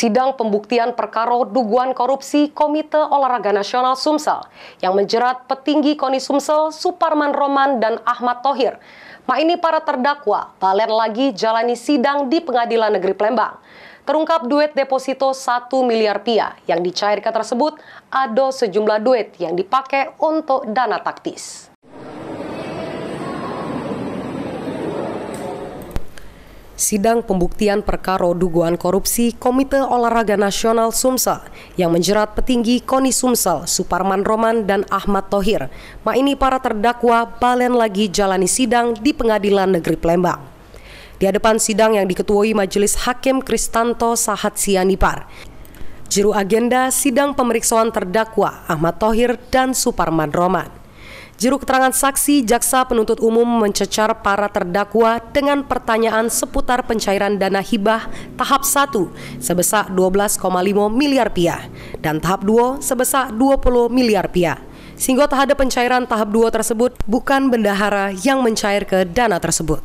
sidang pembuktian perkara dugaan korupsi Komite Olahraga Nasional Sumsel yang menjerat petinggi KONI Sumsel Suparman Roman dan Ahmad Tohir. ma ini para terdakwa balen lagi jalani sidang di Pengadilan Negeri Palembang. Terungkap duit deposito 1 miliar rupiah yang dicairkan tersebut ada sejumlah duit yang dipakai untuk dana taktis. sidang pembuktian perkara dugaan korupsi Komite Olahraga Nasional Sumsel yang menjerat petinggi Koni Sumsel, Suparman Roman dan Ahmad Tohir. Ma ini para terdakwa balen lagi jalani sidang di Pengadilan Negeri Palembang. Di hadapan sidang yang diketuai Majelis Hakim Kristanto Sahat Sianipar, juru agenda sidang pemeriksaan terdakwa Ahmad Tohir dan Suparman Roman. Juru keterangan saksi jaksa penuntut umum mencecar para terdakwa dengan pertanyaan seputar pencairan dana hibah tahap 1 sebesar 12,5 miliar rupiah dan tahap 2 sebesar 20 miliar rupiah. Sehingga terhadap pencairan tahap 2 tersebut bukan bendahara yang mencair ke dana tersebut.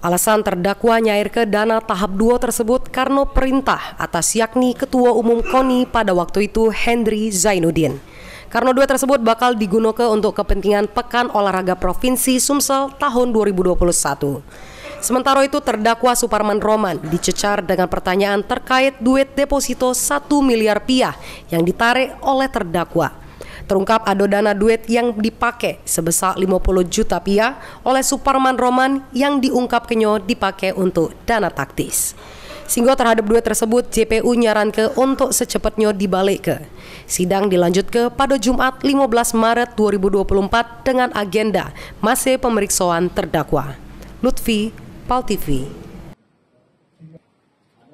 Alasan terdakwa nyair ke dana tahap 2 tersebut karena perintah atas yakni Ketua Umum KONI pada waktu itu Hendri Zainuddin. Karena dua tersebut bakal digunakan untuk kepentingan Pekan Olahraga Provinsi Sumsel tahun 2021. Sementara itu terdakwa Suparman Roman dicecar dengan pertanyaan terkait duit deposito 1 miliar piah yang ditarik oleh terdakwa. Terungkap ada dana duit yang dipakai sebesar 50 juta piah oleh Suparman Roman yang diungkap kenyo dipakai untuk dana taktis. Singgo terhadap dua tersebut JPU nyarankan untuk secepatnya dibalik ke. Sidang dilanjut ke pada Jumat 15 Maret 2024 dengan agenda masih pemeriksaan terdakwa. Lutfi, Pal TV.